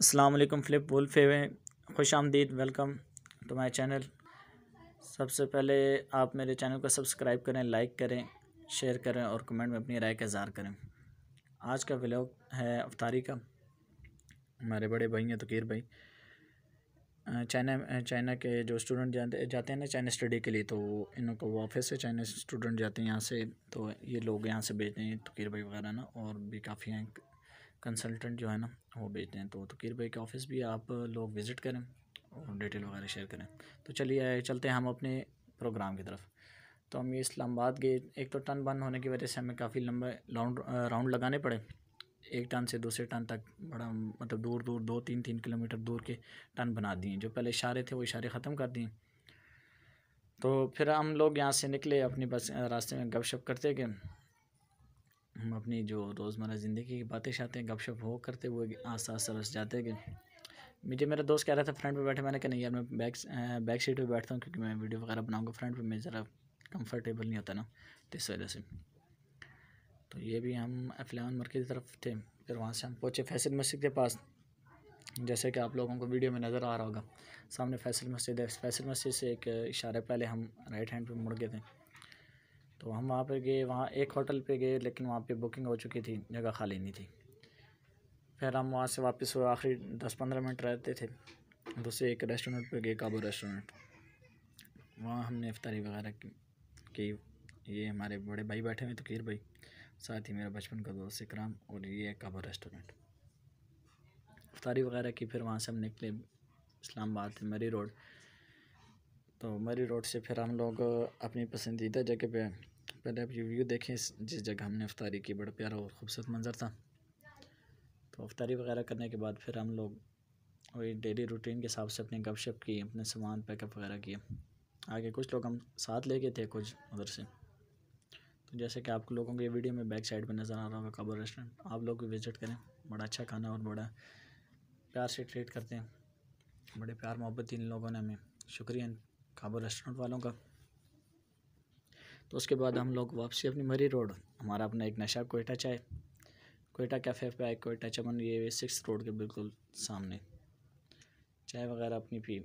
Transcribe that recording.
Aslam flip wolf है खुश आमदीद वेलकम टू माई चैनल सबसे पहले आप मेरे चैनल को सब्सक्राइब करें लाइक करें शेयर करें और कमेंट में अपनी राय का इजहार करें आज का व्लॉग है अफ्तारी का हमारे बड़े भाई हैं तकीर भाई चाइना चाइना के जो स्टूडेंट जाते जाते हैं ना चाइना स्टडी के लिए तो इनको वो ऑफिस से चाइना स्टूडेंट जाते हैं यहाँ से तो ये लोग यहाँ से भेजते हैं तकीर भाई वगैरह ना और भी काफ़ी हैं कंसल्टेंट जो है ना वो भेजते हैं तो तकीर भाई के ऑफिस भी आप लोग विज़िट करें और डिटेल वगैरह शेयर करें तो चलिए चलते हैं हम अपने प्रोग्राम की तरफ तो हम ये इस्लामाबाद गए एक तो टर्न बंद होने की वजह से हमें काफ़ी लंबे राउंड राउंड लगाने पड़े एक टन से दूसरे टन तक बड़ा मतलब दूर दूर दो तीन तीन किलोमीटर दूर के टन बना दिए जो पहले इशारे थे वो इशारे ख़त्म कर दिए तो फिर हम लोग यहाँ से निकले अपनी बस रास्ते में गपशप करते गए हम अपनी जो रोज़मर्रा ज़िंदगी की बातें शातें गपशप हो करते हुए आस्ता आस्ता रस जाते गए मुझे मेरा दोस्त कह रहा था फ्रंट पे बैठे मैंने कहा नहीं यार मैं बैक बैक सीट पे बैठता हूँ क्योंकि मैं वीडियो वगैरह बनाऊँगा फ्रंट पे मैं ज़रा कंफर्टेबल नहीं होता ना तो इस वजह से तो ये भी हम अफलान मरकज़ की तरफ थे फिर वहाँ से हम पहुँचे फैसल मस्जिद के पास जैसे कि आप लोगों को वीडियो में नज़र आ रहा होगा सामने फैसल मस्जिद है फैसल मस्जिद से एक इशारे पहले हम राइट हैंड पे मुड़ गए थे तो हम वहाँ पर गए वहाँ एक होटल पे गए लेकिन वहाँ पे बुकिंग हो चुकी थी जगह खाली नहीं थी फिर हम वहाँ से वापस हुए आखिरी दस पंद्रह मिनट रहते थे दूसरे एक रेस्टोरेंट पे गए काबू रेस्टोरेंट वहाँ हमने इफ्तारी वगैरह की ये हमारे बड़े भाई बैठे हुए तकीर भाई साथ ही मेरा बचपन का दोस्त इकराम और ये है काबू रेस्टोरेंट इफ्तारी वगैरह की फिर वहाँ से हम निकले इस्लामाबाद मरी रोड तो मरी रोड से फिर हम लोग अपनी पसंदीदा जगह पे पहले आप रिव्यू व्यू देखें जिस जगह हमने अफ्तारी की बड़ा प्यारा और ख़ूबसूरत मंज़र था तो अफ्तारी वगैरह करने के बाद फिर हम लोग वही डेली रूटीन के हिसाब से अपने गपशप की अपने सामान पैकअप वगैरह किए आगे कुछ लोग हम साथ ले गए थे कुछ उधर से तो जैसे कि आप लोगों ये वीडियो में बैक साइड पर नज़र आ रहा होगा काबुल रेस्टोरेंट आप लोग भी विज़िट करें बड़ा अच्छा खाना और बड़ा प्यार से ट्रीट करते हैं बड़े प्यार मोहब्बत इन लोगों ने हमें शुक्रिया काबू रेस्टोरेंट वालों का तो उसके बाद हम लोग वापसी अपनी मरी रोड हमारा अपना एक नशा कोयटा चाय कोयटा कैफ़े पे आए कोयटा चमन ये सिक्स रोड के बिल्कुल सामने चाय वगैरह अपनी पी